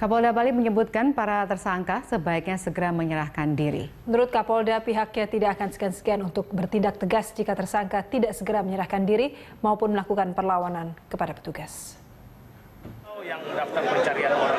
Kapolda Bali menyebutkan para tersangka sebaiknya segera menyerahkan diri. Menurut Kapolda, pihaknya tidak akan sekian segan untuk bertindak tegas jika tersangka tidak segera menyerahkan diri maupun melakukan perlawanan kepada petugas. Yang daftar pencarian